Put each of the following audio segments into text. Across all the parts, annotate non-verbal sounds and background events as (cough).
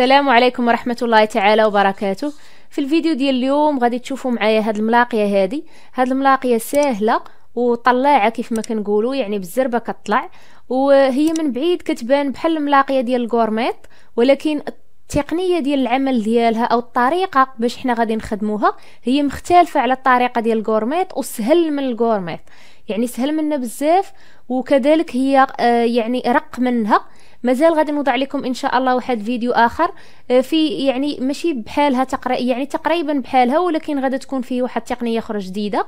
السلام عليكم ورحمة الله تعالى وبركاته في الفيديو ديال اليوم غادي تشوفوا معايا هاد الملاقية هادي هاد الملاقية سهلة وطلاعه كيف ما كنقولوا يعني بالزربه كطلع وهي من بعيد كتبان بحال الملاقيه ديال الكورميط ولكن التقنيه ديال العمل ديالها او الطريقه باش حنا غادي نخدموها هي مختلفه على الطريقه ديال الكورميط وسهل من الكورميط يعني سهل منها بزاف وكذلك هي آه، يعني رق منها مازال غادي نوضع لكم ان شاء الله واحد فيديو اخر آه، في يعني ماشي بحالها تقريبا يعني تقريبا بحالها ولكن غادي تكون فيه واحد التقنيه اخرى جديده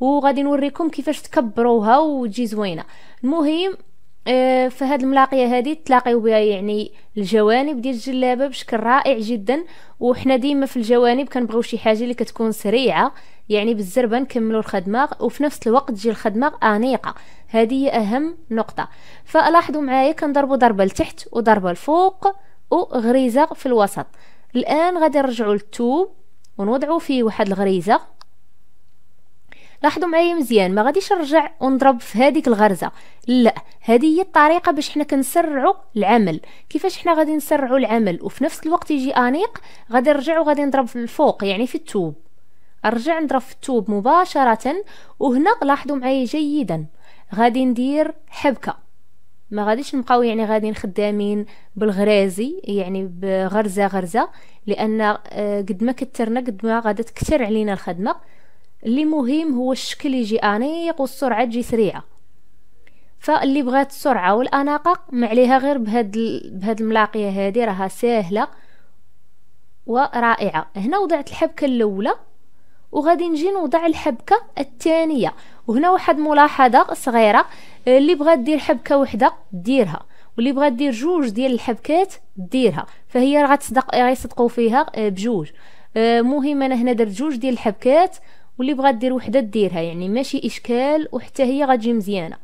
وغادي نوريكم كيفاش تكبروها وتجي زوينه المهم آه، فهاد الملاقيه هادي تلاقيو بها يعني الجوانب ديال الجلابه بشكل رائع جدا وحنا ديما في الجوانب كنبغيو شي حاجه اللي كتكون سريعه يعني بالزربه نكملوا الخدمه وفي نفس الوقت تجي الخدمه انيقه هذه هي اهم نقطه فلاحظوا معايا كنضربوا ضربه لتحت وضربه لفوق وغريزه في الوسط الان غادي نرجعوا للتوب ونوضعوا فيه واحد الغريزه لاحظوا معايا مزيان ما غاديش نرجع ونضرب في هذيك الغرزه لا هذه هي الطريقه باش حنا كنسرعوا العمل كيفاش حنا غادي نسرعوا العمل وفي نفس الوقت يجي انيق غادي نرجع وغادي نضرب الفوق يعني في التوب ارجع نضرب في التوب مباشره وهنا لاحظوا معايا جيدا غادي ندير حبكه ما غاديش نبقاو يعني غادي خدامين بالغرازي يعني بغرزه غرزه لان آه، قد ما كترنا قد ما غادا تكثر علينا الخدمه اللي مهم هو الشكل يجي انيق والسرعه تجي سريعه فاللي بغات السرعه والاناقه ما عليها غير بهاد بهاد الملاقيه هذه راها سهله ورائعه هنا وضعت الحبكه الاولى وغادي نجي نوضع الحبكه الثانيه وهنا واحد ملاحظه صغيره آه، اللي بغات دير حبكه وحده ديرها واللي بغات دير جوج ديال الحبكات ديرها فهي راه غتصدق غيصدقوا فيها آه، بجوج آه، مهم انا هنا درت جوج ديال الحبكات واللي بغات دير وحده ديرها يعني ماشي اشكال وحتى هي غتجي مزيانه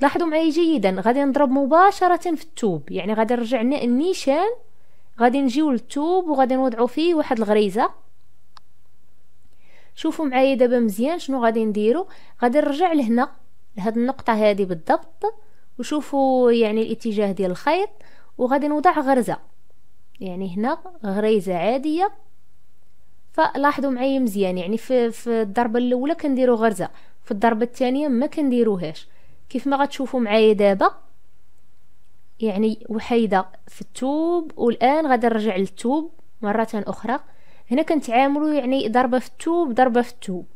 لاحظوا معايا جيدا غادي نضرب مباشره في التوب يعني غادي نرجع النيشان غادي نجيو للتوب وغادي نوضعو فيه واحد الغريزه شوفوا معايا دابا مزيان شنو غادي نديرو غادي نرجع لهنا لهاد النقطه هذه بالضبط وشوفوا يعني الاتجاه ديال الخيط وغادي نوضع غرزه يعني هنا غريزه عاديه فلاحظوا معايا مزيان يعني في, في الضربه الاولى كنديرو غرزه في الضربه الثانيه ما كنديروهاش كيف ما غتشوفوا معايا دابا يعني وحيده في التوب والان غادي نرجع للتوب مره اخرى هنا كنتعاملوا يعني ضربه في التوب ضربه في التوب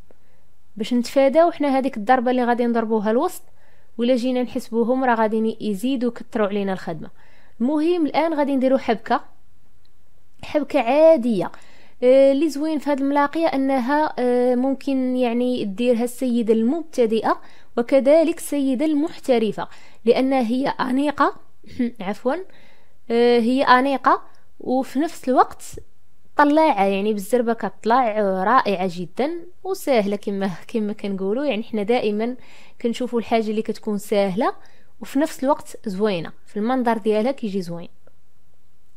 باش نتفاداو حنا هذيك الضربه اللي غادي نضربوها الوسط ولا جينا نحسبوهم راه غادي يزيدوا كثروا علينا الخدمه المهم الان غادي نديرو حبكه حبكه عاديه آه، اللي زوين في هذه الملاقيه انها آه، ممكن يعني ديرها السيده المبتدئه وكذلك السيده المحترفه لان هي انيقه (clears throat) عفوا آه، هي انيقه وفي نفس الوقت طلاعه يعني بالزربه كطلع رائعه جدا وسهله كما كما كنقولوا يعني حنا دائما كنشوفوا الحاجه اللي كتكون سهله وفي نفس الوقت زوينه في المنظر ديالها كيجي زوين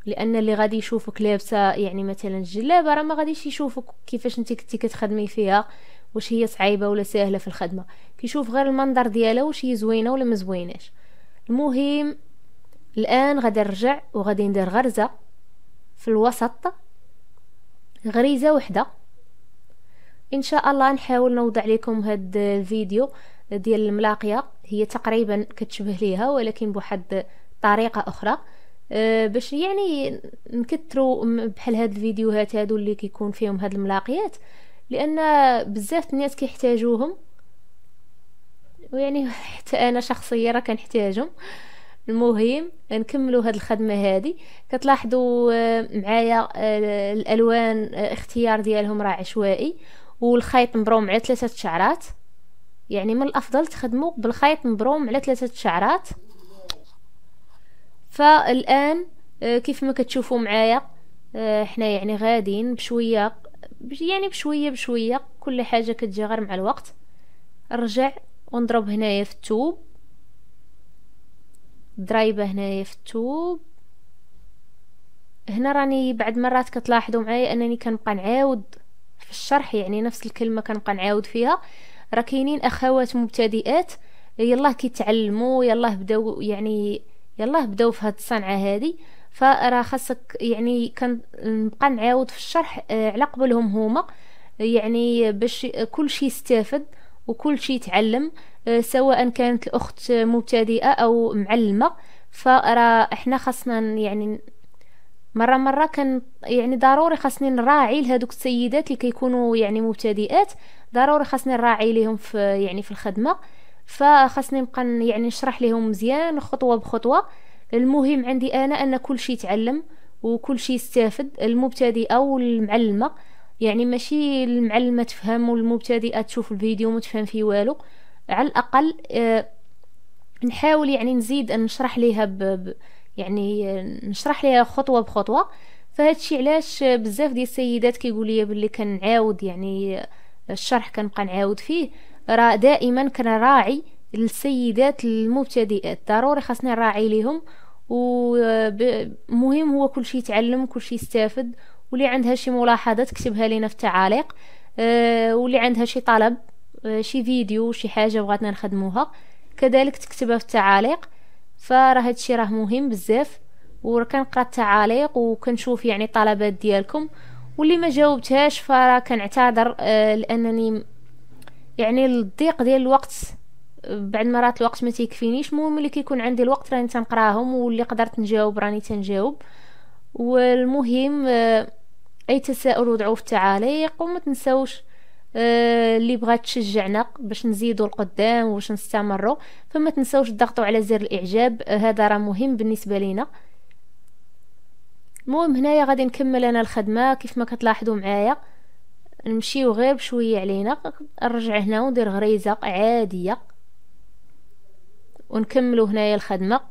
لان اللي غادي يشوفك لابسه يعني مثلا الجلابه راه ما غاديش يشوفك كيفاش انت كنتي كتخدمي فيها واش هي صعيبه ولا سهله في الخدمه كيشوف غير المنظر ديالها واش هي زوينه ولا ما زويناش المهم الان غادي نرجع وغادي ندير غرزه في الوسط غريزه وحده ان شاء الله نحاول نوضع لكم هاد الفيديو ديال الملاقيه هي تقريبا كتشبه ليها ولكن بواحد طريقه اخرى أه، باش يعني نكثروا بحال هاد الفيديوهات هادو اللي كيكون فيهم هاد الملاقيات لان بزاف الناس كيحتاجوهم ويعني (laughs) حتى انا شخصيا راه كنحتاجهم المهم نكملوا هاد الخدمه هذه كتلاحظوا آه، معايا آه، الالوان آه، اختيار ديالهم راه عشوائي والخيط مبروم على ثلاثه شعرات يعني من الافضل تخدموا بالخيط مبروم على ثلاثه شعرات فالان كيف ما كتشوفوا معايا حنا يعني غادين بشويه يعني بشويه بشويه كل حاجه كتجي غير مع الوقت نرجع ونضرب هنايا في التوب ضرايبه هنايا في التوب هنا راني بعد مرات كتلاحظوا معايا انني كنبقى نعاود في الشرح يعني نفس الكلمه كنبقى نعاود فيها راه كاينين اخوات مبتدئات يلاه كيتعلموا يلاه بداو يعني يلاه بداو في هاد الصنعه هذه فراه خاصك يعني كنبقى نعاود في الشرح آه، على قبلهم هما يعني باش كل شيء يستافد وكل شيء يتعلم آه، سواء كانت الأخت مبتدئة أو معلمة فرا احنا خاصنا يعني مره مره كان يعني ضروري خاصني نراعي لهذوك السيدات اللي كيكونوا يعني مبتدئات ضروري خاصني نراعي ليهم في يعني في الخدمه فخاصني نبقى يعني نشرح لهم مزيان خطوه بخطوه المهم عندي انا ان كل شيء يتعلم وكل شيء يستافد المبتدئه والمعلمه يعني ماشي المعلمه تفهم والمبتدئه تشوف الفيديو ما تفهم فيه والو على الأقل آه، نحاول يعني نزيد أن نشرح ليها ب... ب... يعني نشرح ليها خطوة بخطوة فهادشي علاش بزاف ديال السيدات كيقول لي باللي كنعاود يعني الشرح كنبقى نعاود فيه راه دائما كنراعي السيدات المبتدئات ضروري خاصني نراعي ليهم ومهم آه، هو كلشي يتعلم كلشي يستافد واللي عندها شي ملاحظات تكتبها لينا في التعاليق آه، واللي عندها شي طلب آه، شي فيديو شي حاجه بغاتنا نخدموها كذلك تكتبها في التعاليق فراه هادشي راه مهم بزاف وكنقرا التعاليق وكنشوف يعني الطلبات ديالكم واللي ما جاوبتهاش فراه كنعتذر آه، لانني يعني الضيق ديال الوقت بعد مرات الوقت ما تيكفينيش المهم اللي كيكون عندي الوقت راني تنقراهم واللي قدرت نجاوب راني تنجاوب والمهم آه، اي تساؤل وضعوه في التعاليق وما تنساوش آه، اللي بغات تشجعنا باش نزيدوا القدام واش نستمروا فما تنساوش تضغطوا على زر الاعجاب آه، هذا راه مهم بالنسبه لينا المهم هنايا غادي نكمل انا الخدمه كيف ما كتلاحظوا معايا نمشيو غير بشويه علينا نرجع هنا وندير غريزه عاديه ونكملوا هنايا الخدمه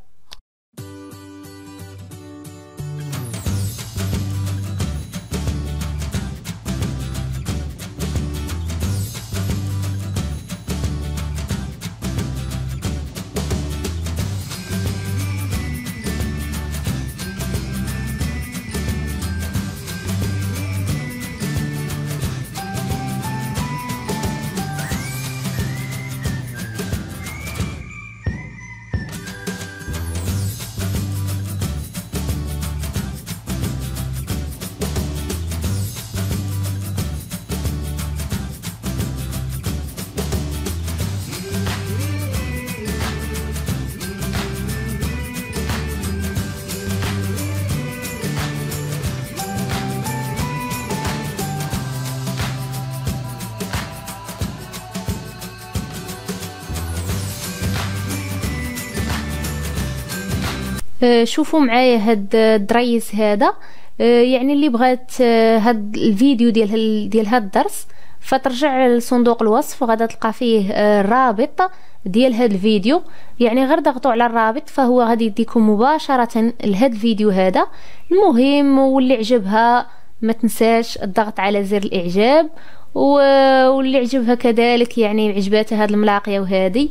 آه، شوفوا معايا هاد الدريس هذا آه، يعني اللي بغات آه، هاد الفيديو ديال ديال هاد الدرس فترجع لصندوق الوصف وغادا تلقى فيه الرابط ديال هاد الفيديو يعني غير ضغطوا على الرابط فهو غادي يديكم مباشره لهاد الفيديو هذا المهم واللي عجبها ما تنساش الضغط على زر الاعجاب واللي عجبها كذلك يعني عجباتها هاد الملاقيه وهادي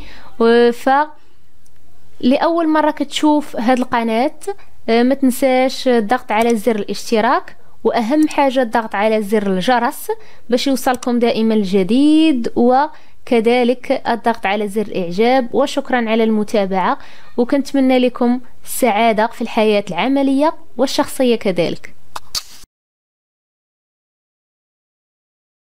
ف لاول مره كتشوف هاد القناه آه، ما تنساش الضغط على زر الاشتراك واهم حاجه الضغط على زر الجرس باش يوصلكم دائما الجديد وكذلك الضغط على زر الاعجاب وشكرا على المتابعه وكنتمنى لكم السعاده في الحياه العمليه والشخصيه كذلك